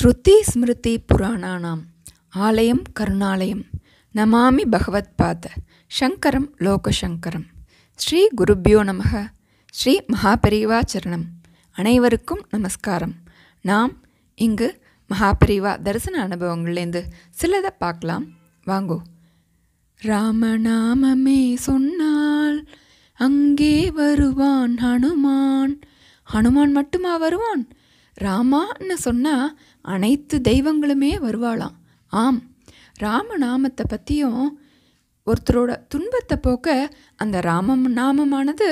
ஸ்ருதி ஸ்மிருதி புராணானாம் ஆலயம் கருணாலயம் நமாமி பகவத் பாத சங்கரம் லோகசங்கரம் ஸ்ரீ குருப்யோ நமக ஸ்ரீ மகாபரிவாச்சரணம் அனைவருக்கும் நமஸ்காரம் நாம் இங்கு மகாபரிவா தரிசன அனுபவங்கள்லேருந்து சிலதை பார்க்கலாம் வாங்கோ ராமநாமமே சொன்னால் அங்கே வருவான் ஹனுமான் ஹனுமான் மட்டுமா வருவான் ராமான்னு சொன்னால் அனைத்து தெய்வங்களுமே வருவாளாம் ஆம் ராமநாமத்தை பற்றியும் ஒருத்தரோட துன்பத்தை போக்க அந்த ராமம் நாமமானது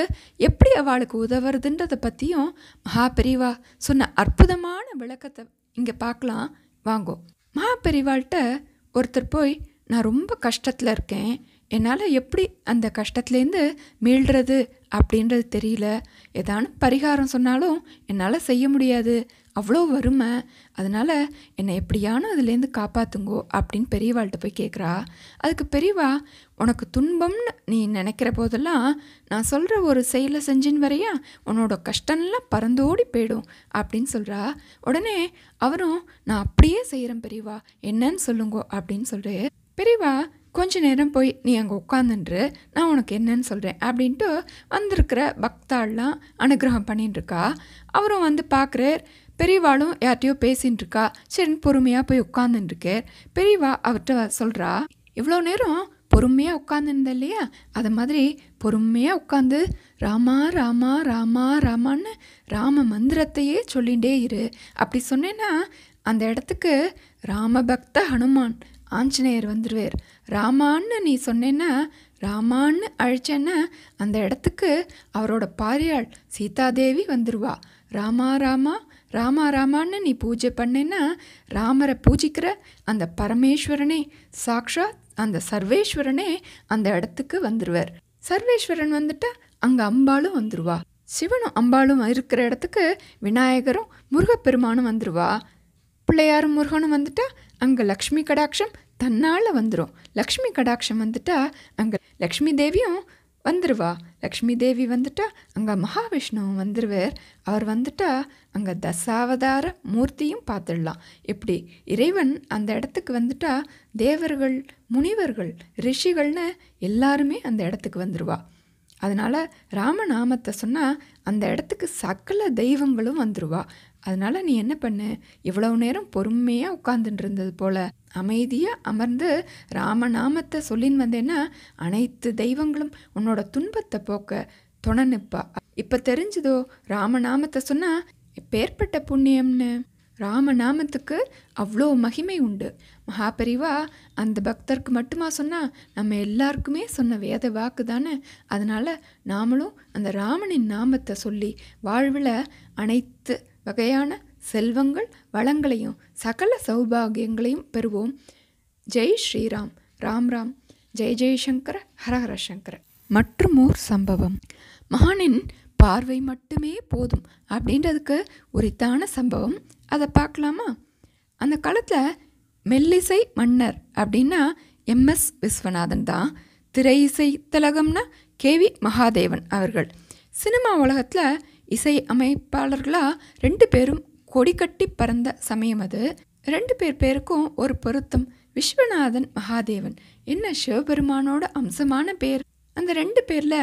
எப்படி அவளுக்கு உதவுறதுன்றதை பற்றியும் மகாபெரிவா சொன்ன அற்புதமான விளக்கத்தை இங்கே பார்க்கலாம் வாங்கோ மகாபெரிவாள்கிட்ட ஒருத்தர் போய் நான் ரொம்ப கஷ்டத்தில் இருக்கேன் என்னால் எப்படி அந்த கஷ்டத்துலேருந்து மீள்றது அப்படின்றது தெரியல ஏதான பரிகாரம் சொன்னாலும் என்னால் செய்ய முடியாது அவ்வளோ வறுமை அதனால் என்னை எப்படியான அதுலேருந்து காப்பாற்றுங்கோ அப்படின்னு பெரியவாள்கிட்ட போய் கேட்குறா அதுக்கு பெரியவா உனக்கு துன்பம்னு நீ நினைக்கிற போதெல்லாம் நான் சொல்கிற ஒரு செயலை செஞ்சின்னு வரையா உன்னோட கஷ்டம்லாம் பறந்தோடி போயிடும் அப்படின்னு சொல்கிறா உடனே அவரும் நான் அப்படியே செய்கிறேன் பெரியவா என்னன்னு சொல்லுங்கோ அப்படின்னு சொல்கிறேன் பெரியவா கொஞ்ச நேரம் போய் நீ அங்கே உட்காந்துன்று நான் உனக்கு என்னன்னு சொல்கிறேன் அப்படின்ட்டு வந்திருக்கிற பக்தாள்லாம் அனுகிரகம் பண்ணிட்டுருக்கா அவரும் வந்து பார்க்குறார் பெரியவாளும் யார்ட்டையோ பேசின்னு இருக்கா சரின்னு பொறுமையாக போய் உட்காந்துருக்கார் பெரியவா அவர்கிட்ட சொல்கிறா இவ்வளோ நேரம் பொறுமையாக உட்காந்துருந்த இல்லையா அது மாதிரி பொறுமையாக உட்காந்து ராமா ராமா ராமா ராமான்னு ராம மந்திரத்தையே சொல்லிகிட்டே இரு அப்படி சொன்னேன்னா அந்த இடத்துக்கு ராமபக்த ஹனுமான் ஆஞ்சநேயர் வந்துடுவார் ராமான்னு நீ சொன்னேன்னா ராமான்னு அழைச்சேன்னா அந்த இடத்துக்கு அவரோட பாரியாள் சீதாதேவி வந்துருவா ராமா ராமா ராமா ராமான்னு நீ பூஜை பண்ணேன்னா ராமரை பூஜிக்கிற அந்த பரமேஸ்வரனே சாக்ஷாத் அந்த சர்வேஸ்வரனே அந்த இடத்துக்கு வந்துடுவார் சர்வேஸ்வரன் வந்துட்டா அங்கே அம்பாலும் வந்துடுவா சிவனும் அம்பாலும் இருக்கிற இடத்துக்கு விநாயகரும் முருகப்பெருமானும் வந்துடுவா பிள்ளையாரும் முருகனும் வந்துட்டா அங்கே லக்ஷ்மி கடாட்சம் தன்னால் வந்துடும் லக்ஷ்மி கடாட்சம் வந்துட்டா அங்கே லக்ஷ்மி தேவியும் வந்துருவா லக்ஷ்மி தேவி வந்துட்டா அங்கே மகாவிஷ்ணுவும் வந்துடுவார் அவர் வந்துட்டா அங்கே தசாவதார மூர்த்தியும் பார்த்துடலாம் எப்படி இறைவன் அந்த இடத்துக்கு வந்துட்டா தேவர்கள் முனிவர்கள் ரிஷிகள்னு எல்லாருமே அந்த இடத்துக்கு வந்துடுவா அதனால் ராமநாமத்தை சொன்னால் அந்த இடத்துக்கு சகல தெய்வங்களும் வந்துடுவா அதனால் நீ என்ன பண்ணு இவ்வளவு நேரம் பொறுமையாக உட்கார்ந்துட்டு இருந்தது போல அமைதியாக அமர்ந்து ராமநாமத்தை சொல்லின்னு வந்தேன்னா அனைத்து தெய்வங்களும் உன்னோட துன்பத்தை போக்க துணனுப்பா இப்போ தெரிஞ்சுதோ ராமநாமத்தை சொன்னால் பேர்பட்ட புண்ணியம்னு ராமநாமத்துக்கு அவ்வளோ மகிமை உண்டு மகாபரிவா அந்த பக்தருக்கு மட்டுமா சொன்னால் நம்ம எல்லாருக்குமே சொன்ன வேத வாக்கு தானே அதனால் நாமளும் அந்த ராமனின் நாமத்தை சொல்லி வாழ்வில் அனைத்து வகையான செல்வங்கள் வளங்களையும் சகல சௌபாகியங்களையும் பெறுவோம் ஜெய் ஸ்ரீராம் ராம் ராம் ஜெய் ஜெய்சங்கர ஹரஹர சங்கர மற்றும் ஓர் சம்பவம் மகானின் பார்வை மட்டுமே போதும் அப்படின்றதுக்கு உரித்தான சம்பவம் அதை பார்க்கலாமா அந்த காலத்தில் மெல்லிசை மன்னர் அப்படின்னா எம்எஸ் விஸ்வநாதன் தான் திரை இசை திலகம்னா கேவி மகாதேவன் அவர்கள் சினிமா உலகத்தில் இசை அமைப்பாளர்களாக ரெண்டு பேரும் கொடிக்கட்டி பறந்த சமயம் அது ரெண்டு பேர் பேருக்கும் ஒரு பொருத்தம் விஸ்வநாதன் மகாதேவன் என்ன சிவபெருமானோட அம்சமான பேர் அந்த ரெண்டு பேரில்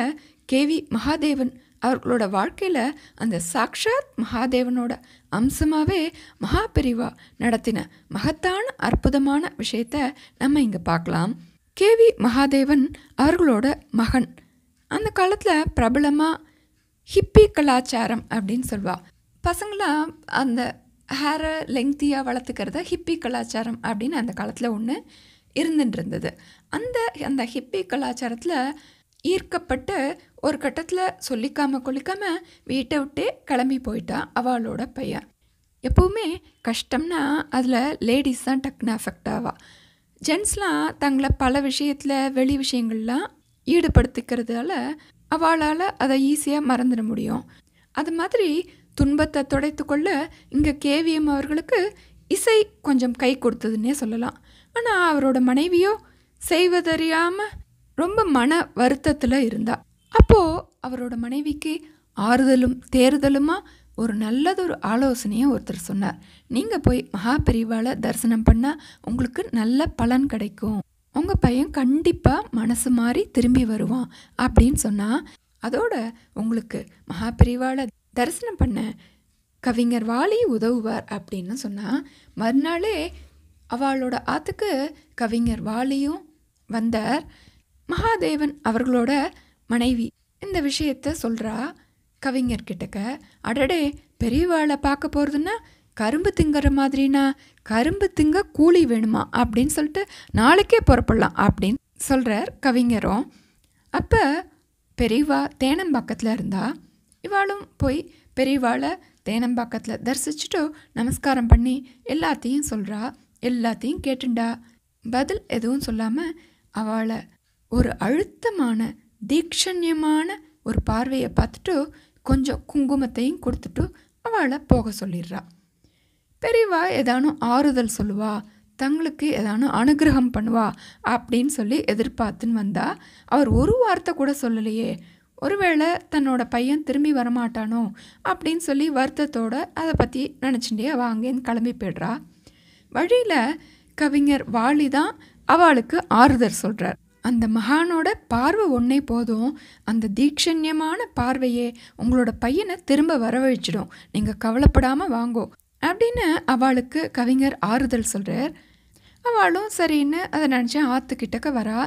கேவி மகாதேவன் அவர்களோட வாழ்க்கையில் அந்த சாக்ஷாத் மகாதேவனோட அம்சமாகவே மகாபிரிவா நடத்தின மகத்தான அற்புதமான விஷயத்த நம்ம இங்கே பார்க்கலாம் கேவி மகாதேவன் அவர்களோட மகன் அந்த காலத்தில் பிரபலமாக ஹிப்பி கலாச்சாரம் அப்படின்னு சொல்லுவாள் பசங்களாம் அந்த ஹேரை லெங்க்த்தியாக வளர்த்துக்கிறத ஹிப்பி கலாச்சாரம் அப்படின்னு அந்த காலத்தில் ஒன்று இருந்துருந்தது அந்த அந்த ஹிப்பி கலாச்சாரத்தில் ஈர்க்கப்பட்டு ஒரு கட்டத்தில் சொல்லிக்காமல் கொல்லிக்காமல் வீட்டை விட்டே கிளம்பி போயிட்டான் அவளோட பையன் எப்போவுமே கஷ்டம்னா அதில் லேடிஸ் தான் டக்குனு அஃபெக்ட் ஆவா ஜென்ட்ஸ்லாம் தங்களை பல விஷயத்தில் வெளி விஷயங்கள்லாம் ஈடுபடுத்திக்கிறதால அவளால் அதை ஈஸியாக மறந்துட முடியும் அது மாதிரி துன்பத்தை துடைத்து கொள்ள இங்கே கேவிஎம் அவர்களுக்கு இசை கொஞ்சம் கை கொடுத்ததுன்னே சொல்லலாம் ஆனால் அவரோட மனைவியோ செய்வதறியாமல் ரொம்ப மன வருத்தத்தில் இருந்தா அப்போது அவரோட மனைவிக்கு ஆறுதலும் தேறுதலுமா ஒரு நல்லதொரு ஆலோசனையை ஒருத்தர் சொன்னார் நீங்கள் போய் மகாபெரிவாளை தரிசனம் பண்ணால் உங்களுக்கு நல்ல பலன் கிடைக்கும் உங்கள் பையன் கண்டிப்பாக மனசு மாறி திரும்பி வருவான் அப்படின்னு சொன்னால் அதோட உங்களுக்கு மகாபிரிவால் தரிசனம் பண்ண கவிஞர் வாலி உதவுவார் அப்படின்னு சொன்னால் மறுநாளே அவளோட ஆத்துக்கு கவிஞர் வாலியும் வந்தார் மகாதேவன் அவர்களோட மனைவி இந்த விஷயத்த சொல்கிறா கவிஞர்கிட்டக்க அடடே பெரியவாளை பார்க்க போகிறதுன்னா கரும்பு திங்கிற மாதிரினா கரும்பு திங்க கூலி வேணுமா அப்படின்னு சொல்லிட்டு நாளைக்கே புறப்படலாம் அப்படின்னு சொல்கிறார் கவிஞரும் அப்போ பெரியவா தேனம்பாக்கத்தில் இருந்தால் இவாளும் போய் பெரியவாளை தேனம்பாக்கத்தில் தரிசிச்சுட்டு நமஸ்காரம் பண்ணி எல்லாத்தையும் சொல்கிறா எல்லாத்தையும் கேட்டுண்டா பதில் எதுவும் சொல்லாமல் அவளை ஒரு அழுத்தமான தீக்ஷண்யமான ஒரு பார்வையை பார்த்துட்டு கொஞ்சம் குங்குமத்தையும் கொடுத்துட்டு அவளை போக சொல்லிடுறா பெரியவா ஏதானும் ஆறுதல் சொல்லுவா தங்களுக்கு ஏதானும் அனுகிரகம் பண்ணுவா அப்படின்னு சொல்லி எதிர்பார்த்துன்னு வந்தா அவர் ஒரு வார்த்தை கூட சொல்லலையே ஒருவேளை தன்னோட பையன் திரும்பி வரமாட்டானோ அப்படின்னு சொல்லி வருத்தத்தோடு அதை பற்றி நினச்சிட்டே அவள் கிளம்பி போய்ட்றா வழியில் கவிஞர் வாலி தான் அவளுக்கு ஆறுதல் சொல்கிறார் அந்த மகானோட பார்வை ஒன்றே போதும் அந்த தீட்சண்யமான பார்வையே உங்களோட பையனை திரும்ப வரவழைச்சிடும் நீங்கள் கவலைப்படாமல் வாங்கோ அப்படின்னு அவளுக்கு கவிஞர் ஆறுதல் சொல்கிறார் அவளும் சரின்னு அதை நினச்சி ஆற்று கிட்டக்க வரா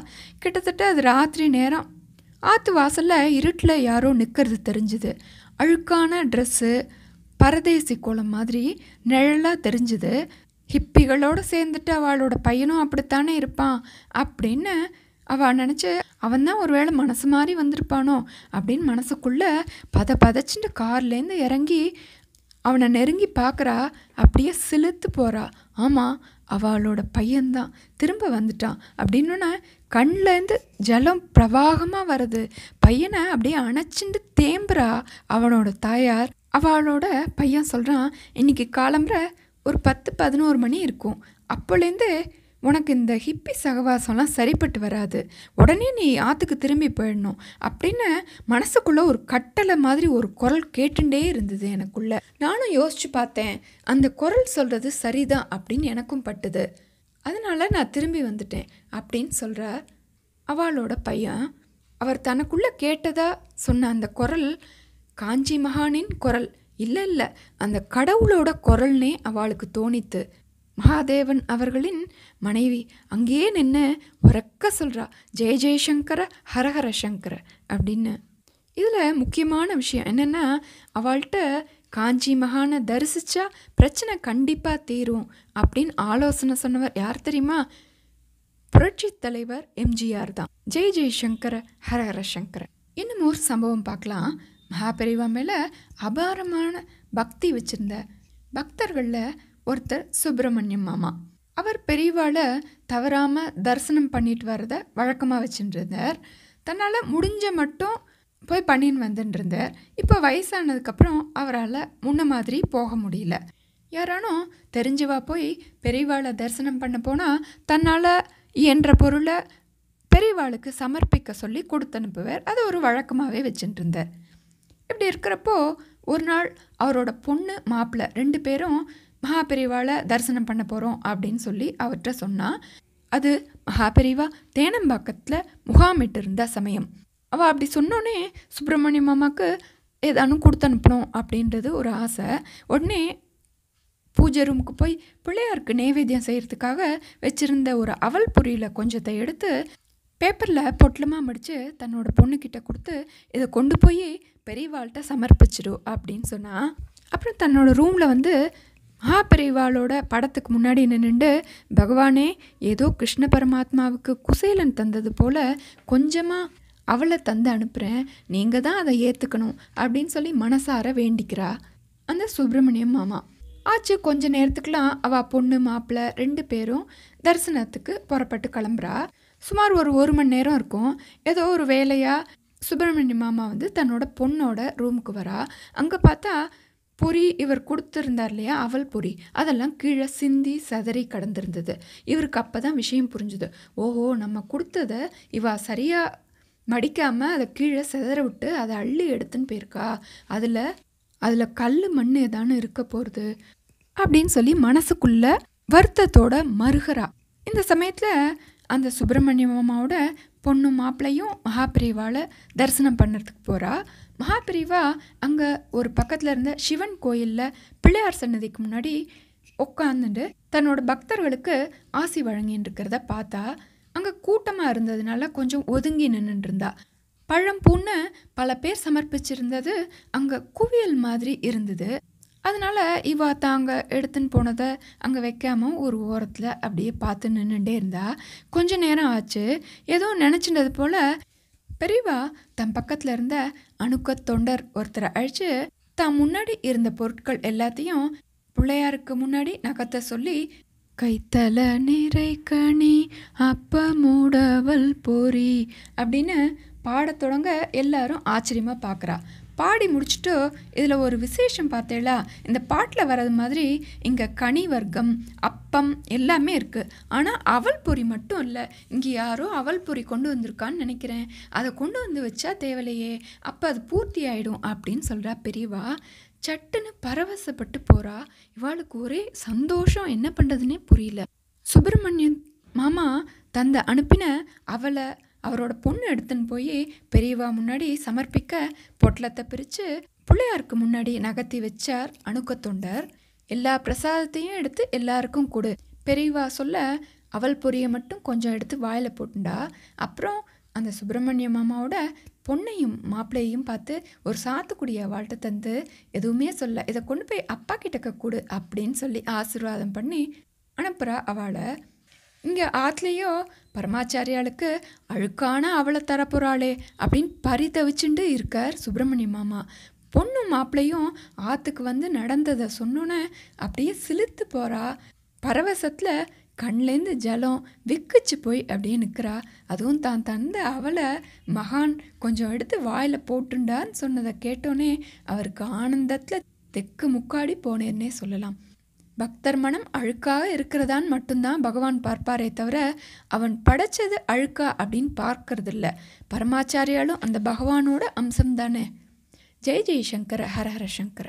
கிட்டத்தட்ட அது ராத்திரி நேரம் ஆற்று வாசலில் இருட்டில் யாரோ நிற்கிறது தெரிஞ்சுது அழுக்கான ட்ரெஸ்ஸு பரதேசி கோலம் மாதிரி நிழலாக தெரிஞ்சுது ஹிப்பிகளோடு சேர்ந்துட்டு அவளோட பையனும் அப்படித்தானே இருப்பான் அப்படின்னு அவள் நினச்சி அவன் தான் ஒரு வேளை மனசு மாதிரி வந்திருப்பானோ அப்படின்னு மனசுக்குள்ளே பத பதச்சுட்டு கார்லேருந்து இறங்கி அவனை நெருங்கி பார்க்குறா அப்படியே சிலுத்து போகிறா ஆமாம் அவளோட பையன்தான் திரும்ப வந்துட்டான் அப்படின்னோடனே கண்லேருந்து ஜலம் பிரவாகமாக வருது பையனை அப்படியே அணைச்சிண்டு தேம்புறா அவனோட தாயார் அவளோட பையன் சொல்கிறான் இன்றைக்கி காலம்புற ஒரு பத்து பதினோரு மணி இருக்கும் அப்போலேருந்து உனக்கு இந்த ஹிப்பி சகவாசம்லாம் சரிப்பட்டு வராது உடனே நீ ஆற்றுக்கு திரும்பி போயிடணும் அப்படின்னு மனசுக்குள்ளே ஒரு கட்டளை மாதிரி ஒரு குரல் கேட்டுட்டே இருந்தது எனக்குள்ளே நானும் யோசித்து பார்த்தேன் அந்த குரல் சொல்கிறது சரிதான் அப்படின்னு எனக்கும் பட்டுது அதனால் நான் திரும்பி வந்துட்டேன் அப்படின்னு சொல்கிற அவளோட பையன் அவர் தனக்குள்ளே கேட்டதாக சொன்ன அந்த குரல் காஞ்சி மகானின் குரல் இல்லை இல்லை அந்த கடவுளோட குரல்னே அவளுக்கு தோணித்து மகாதேவன் அவர்களின் மனைவி அங்கேயே நின்று உறக்க சொல்கிறா ஜெய ஜெயசங்கர ஹரஹர சங்கர அப்படின்னு இதில் முக்கியமான விஷயம் என்னென்னா அவள்கிட்ட காஞ்சி மகானை தரிசித்தா பிரச்சனை கண்டிப்பாக தீரும் அப்படின்னு ஆலோசனை சொன்னவர் யார் தெரியுமா புரட்சி தலைவர் எம்ஜிஆர் தான் ஜெய் ஜெய்சங்கர ஹரஹர சங்கர இன்னும் ஒரு சம்பவம் பார்க்கலாம் மகாபெரிவா மேலே அபாரமான பக்தி வச்சுருந்த பக்தர்களில் ஒருத்தர் சுப்பிரமணியம் மாமா அவர் பெரியவாளை தவறாமல் தரிசனம் பண்ணிட்டு வரத வழக்கமாக வச்சுட்டுருந்தார் தன்னால் முடிஞ்ச மட்டும் போய் பண்ணின்னு இருந்தார் இப்போ வயசானதுக்கப்புறம் அவரால் முன்ன மாதிரி போக முடியல யாரானும் தெரிஞ்சவா போய் பெரியவாளை தரிசனம் பண்ண போனால் தன்னால் என்ற பொருளை பெரியவாளுக்கு சமர்ப்பிக்க சொல்லி கொடுத்து அனுப்புவார் அது ஒரு வழக்கமாகவே வச்சுட்டு இருந்தார் இப்படி இருக்கிறப்போ ஒரு நாள் அவரோட பொண்ணு மாப்பிள்ளை ரெண்டு பேரும் மகாபெரிவாவை தரிசனம் பண்ண போகிறோம் அப்படின்னு சொல்லி அவர்கிட்ட சொன்னால் அது மகாபெரிவா தேனம்பாக்கத்தில் முகாமிட்டு இருந்த சமயம் அவள் அப்படி சொன்னோன்னே சுப்பிரமணிய மாமாவுக்கு ஏதானும் கொடுத்து அனுப்பணும் அப்படின்றது ஒரு ஆசை உடனே பூஜை ரூமுக்கு போய் பிள்ளையாருக்கு நைவேத்தியம் செய்கிறதுக்காக வச்சுருந்த ஒரு அவல் புரியில் கொஞ்சத்தை எடுத்து பேப்பரில் பொட்டலமாக மடித்து தன்னோட பொண்ணுக்கிட்ட கொடுத்து இதை கொண்டு போய் பெரியவாள்கிட்ட சமர்ப்பிச்சிடும் அப்படின்னு சொன்னால் அப்புறம் தன்னோட ரூமில் வந்து மகாபிரிவாளோட படத்துக்கு முன்னாடி நின்று பகவானே ஏதோ கிருஷ்ண பரமாத்மாவுக்கு குசேலன் தந்தது போல் கொஞ்சமாக அவளை தந்து அனுப்புகிறேன் நீங்கள் தான் அதை ஏற்றுக்கணும் அப்படின்னு சொல்லி மனசார வேண்டிக்கிறா அந்த சுப்பிரமணியம் மாமா ஆச்சு கொஞ்ச நேரத்துக்குலாம் அவள் பொண்ணு மாப்பிள்ளை ரெண்டு பேரும் தரிசனத்துக்கு புறப்பட்டு கிளம்புறா சுமார் ஒரு ஒரு மணி நேரம் இருக்கும் ஏதோ ஒரு வேலையாக சுப்பிரமணிய மாமா வந்து தன்னோட பொண்ணோட ரூமுக்கு வரா அங்கே பார்த்தா பொறி இவர் கொடுத்துருந்தார் இல்லையா அவள் பொறி அதெல்லாம் கீழே சிந்தி சதறி கடந்திருந்தது இவருக்கு அப்போ தான் விஷயம் புரிஞ்சுது ஓஹோ நம்ம கொடுத்ததை இவா சரியாக மடிக்காமல் அதை கீழே செதற விட்டு அதை அள்ளி எடுத்துன்னு போயிருக்கா அதில் அதில் கல் மண் ஏதானு இருக்க போகிறது அப்படின்னு சொல்லி மனசுக்குள்ளே வருத்தத்தோட மறுகிறா இந்த சமயத்தில் அந்த சுப்பிரமணியம் அம்மாவோட பொண்ணு மாப்பிள்ளையும் மகாபிரிவால் தரிசனம் பண்ணுறதுக்கு போகிறா மகாபிரிவா அங்கே ஒரு பக்கத்தில் இருந்த சிவன் கோயிலில் பிள்ளையார் சன்னதிக்கு முன்னாடி உட்காந்துட்டு தன்னோட பக்தர்களுக்கு ஆசி வழங்கின்னு இருக்கிறத பார்த்தா அங்கே கூட்டமாக இருந்ததுனால கொஞ்சம் ஒதுங்கி நின்றுருந்தா பழம் பூன்னு பல பேர் சமர்ப்பிச்சிருந்தது அங்கே குவியல் மாதிரி இருந்தது அதனால் இவ தாங்க எடுத்துன்னு போனதை அங்கே வைக்காமல் ஒரு ஓரத்தில் அப்படியே பார்த்து நின்றுட்டே இருந்தா கொஞ்ச நேரம் ஆச்சு ஏதோ நினச்சின்றது போல் பெரியவா தன் பக்கத்தில் இருந்த அணுக்க தொண்டர் ஒருத்தரை அழித்து தான் முன்னாடி இருந்த பொருட்கள் எல்லாத்தையும் பிள்ளையாருக்கு முன்னாடி நகத்தை சொல்லி கைத்தல நிறை கனி அப்ப மூடவல் பொறி அப்படின்னு பாட தொடங்க எல்லாரும் ஆச்சரியமாக பார்க்குறா பாடி முடிச்சுட்டு இதில் ஒரு விசேஷம் பார்த்தேல இந்த பாட்டில் வர்றது மாதிரி இங்கே கனி வர்க்கம் அப்பம் எல்லாமே இருக்குது ஆனால் அவல் பொறி மட்டும் இல்லை இங்கே யாரோ அவல் பொறி கொண்டு வந்திருக்கான்னு நினைக்கிறேன் அதை கொண்டு வந்து வச்சா தேவையில்லையே அப்போ அது பூர்த்தி ஆகிடும் அப்படின்னு சொல்கிறா பெரியவா சட்டுன்னு பரவசப்பட்டு போகிறா இவாளுக்கு ஒரே சந்தோஷம் என்ன பண்ணுறதுனே புரியல சுப்பிரமணியன் மாமா தந்த அனுப்பின அவளை அவரோட பொண்ணு எடுத்துன்னு போய் பெரியவா முன்னாடி சமர்ப்பிக்க பொட்டலத்தை பிரித்து பிள்ளையாருக்கு முன்னாடி நகர்த்தி வச்சார் அணுக்க தொண்டர் எல்லா பிரசாதத்தையும் எடுத்து எல்லாருக்கும் கொடு பெரியவா சொல்ல அவள் பொரிய மட்டும் கொஞ்சம் எடுத்து வாயில் போட்டுண்டா அப்புறம் அந்த சுப்பிரமணிய மாமாவோட பொண்ணையும் மாப்பிள்ளையையும் பார்த்து ஒரு சாத்துக்குடிய வாழ்த்து தந்து எதுவுமே சொல்ல இதை கொண்டு போய் அப்பா கிட்டக்க கூடு அப்படின்னு சொல்லி ஆசீர்வாதம் பண்ணி அனுப்புகிறா அவளை இங்கே ஆத்துலேயோ பரமாச்சாரியாளுக்கு அழுக்கான அவளை தரப்போகிறாளே அப்படின்னு பரிதவிச்சுண்டு இருக்கார் சுப்பிரமணிய மாமா பொண்ணு மாப்பிள்ளையும் ஆற்றுக்கு வந்து நடந்ததை சொன்னோன்னே அப்படியே சிலுத்து போகிறா பரவசத்தில் கண்லேருந்து ஜலம் விக்குச்சு போய் அப்படியே நிற்கிறா அதுவும் தான் தந்த அவளை மகான் கொஞ்சம் எடுத்து வாயில் போட்டுண்டான்னு சொன்னதை கேட்டோன்னே அவருக்கு ஆனந்தத்தில் தெக்கு முக்காடி போனேன்னே சொல்லலாம் பக்தர் மனம் அழுக்காக இருக்கிறதான் மட்டும்தான் பகவான் பார்ப்பாரே தவிர அவன் படைச்சது அழுக்கா அப்படின்னு பார்க்கறதில்ல பரமாச்சாரியாலும் அந்த பகவானோட அம்சம்தானே ஜெய் ஜெய்சங்கர ஹரஹர சங்கர